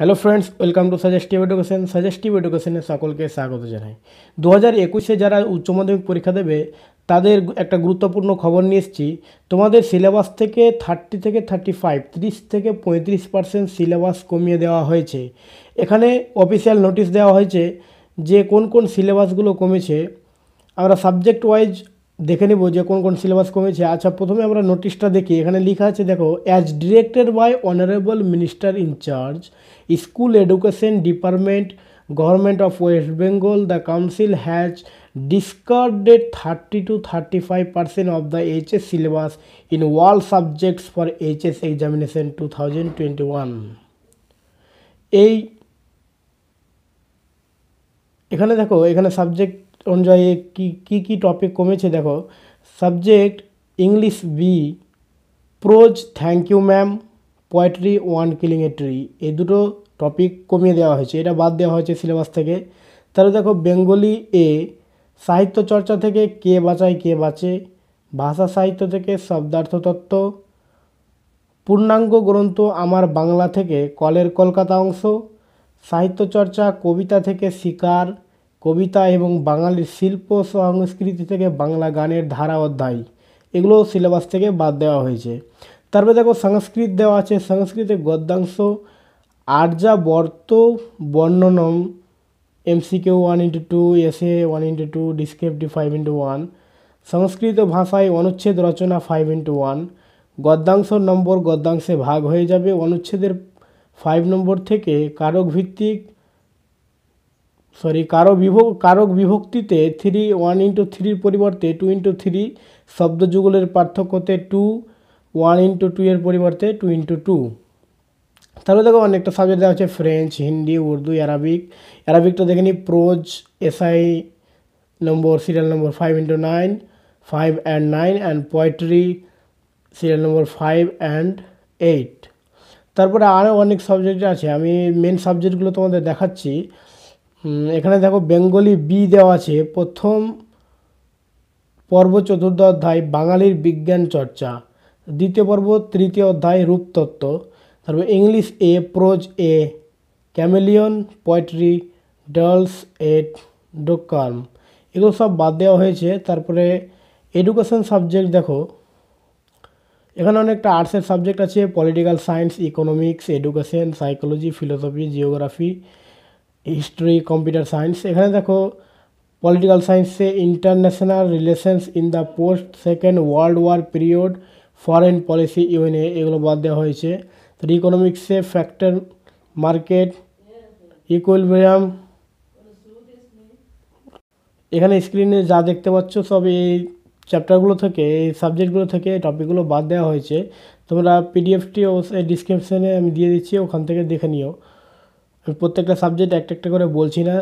hello friends welcome to suggestive education suggestive এডুকেশনে সকলকে স্বাগত জানাই দু হাজার একুশে যারা উচ্চ মাধ্যমিক পরীক্ষা দেবে তাদের একটা গুরুত্বপূর্ণ খবর নিয়ে এসেছি তোমাদের সিলেবাস থেকে থার্টি থেকে থার্টি ফাইভ ত্রিশ থেকে পঁয়ত্রিশ পার্সেন্ট সিলেবাস কমিয়ে দেওয়া হয়েছে এখানে অফিসিয়াল নোটিশ দেওয়া হয়েছে যে কোন কোন সিলেবাসগুলো কমেছে আমরা সাবজেক্ট ওয়াইজ দেখে নেব যে কোন কোন সিলেবাস কমেছে আচ্ছা প্রথমে আমরা নোটিশটা দেখি এখানে লেখা আছে দেখো as directed by honourable minister in charge school education department government of West Bengal the council has of the H S syllabus in world subjects for H S examination two thousand twenty one এই এখানে দেখো এখানে subject অনুযায়ী কি কী কী topic কমেছে দেখো subject English B prose thank you ma'am poetry one killing a tree এই দুটো টপিক কমিয়ে দেওয়া হয়েছে এটা বাদ দেওয়া হয়েছে সিলেবাস থেকে তাহলে দেখো বেঙ্গলি এ সাহিত্য চর্চা থেকে কে বাঁচায় কে বাঁচে ভাষা সাহিত্য থেকে শব্দার্থতত্ত্ব পূর্ণাঙ্গ গ্রন্থ আমার বাংলা থেকে কলের কলকাতা অংশ সাহিত্যচর্চা কবিতা থেকে শিকার কবিতা এবং বাঙালির শিল্প সংস্কৃতি থেকে বাংলা গানের ধারা অধ্যায় এগুলো সিলেবাস থেকে বাদ দেওয়া হয়েছে তারপরে দেখো সংস্কৃত দেওয়া আছে সংস্কৃতে গদ্যাংশ আর্যা বর্ত বর্ণনম কেউ one into two a one into two descriptive five into one সংস্কৃত ভাষায় অনুচ্ছেদ রচনা ফাইভ ইন্টু ওয়ান গদ্যাংশ নম্বর গদ্যাংশে ভাগ হয়ে যাবে অনুচ্ছেদের ফাইভ নম্বর থেকে কারক ভিত্তিক সরি কারো বিভক কারক বিভক্তিতে থ্রি ওয়ান ইন্টু থ্রির পরিবর্তে টু ইন্টু থ্রি শব্দযুগলের পার্থক্যতে টু ওয়ান ইন্টু টু এর পরিবর্তে টু ইন্টু টু তাহলে দেখো অনেকটা সাবজেক্ট দেওয়া আছে ফ্রেঞ্চ হিন্দি উর্দু অ্যারাবিক অ্যারাবিকটা দেখে নিই prose SI number serial number five into nine five and nine and poetry serial number five and eight তারপরে আরও অনেক সাবজেক্ট আছে আমি মেন সাবজেক্টগুলো তোমাদের দেখাচ্ছি এখানে দেখো বেঙ্গলি বি দেওয়া আছে প্রথম পর্ব চতুর্থ অধ্যায় বাঙালির বিজ্ঞান চর্চা দ্বিতীয় পর্ব তৃতীয় অধ্যায় রূপতত্ত্ব তারপর English a prose a chameleon poetry ডার্লস এট ডোকার্ম এগুলো সব বাদ দেওয়া হয়েছে তারপরে এডুকেশন সাবজেক্ট দেখো এখানে অনেকটা আর্টসের সাবজেক্ট আছে political science economics education psychology philosophy geography history computer science এখানে দেখো পলিটিক্যাল সায়েন্সে international relations in the post second world war period foreign policy UNA এগুলো বাদ দেওয়া হয়েছে তো ইকোনমিক্সে ফ্যাক্টর মার্কেট ইকুইলিব্রিয়াম এখানে স্ক্রিনে যা দেখতে পাচ্ছ সব এই চ্যাপ্টারগুলো থেকে এই সাবজেক্টগুলো থেকে টপিকগুলো বাদ দেওয়া হয়েছে তোমরা পিডিএফটি অবশ্যই ডিসক্রিপশানে আমি দিয়ে দিচ্ছি ওখান থেকে দেখে নিও প্রত্যেকটা সাবজেক্ট একটা একটা করে বলছি না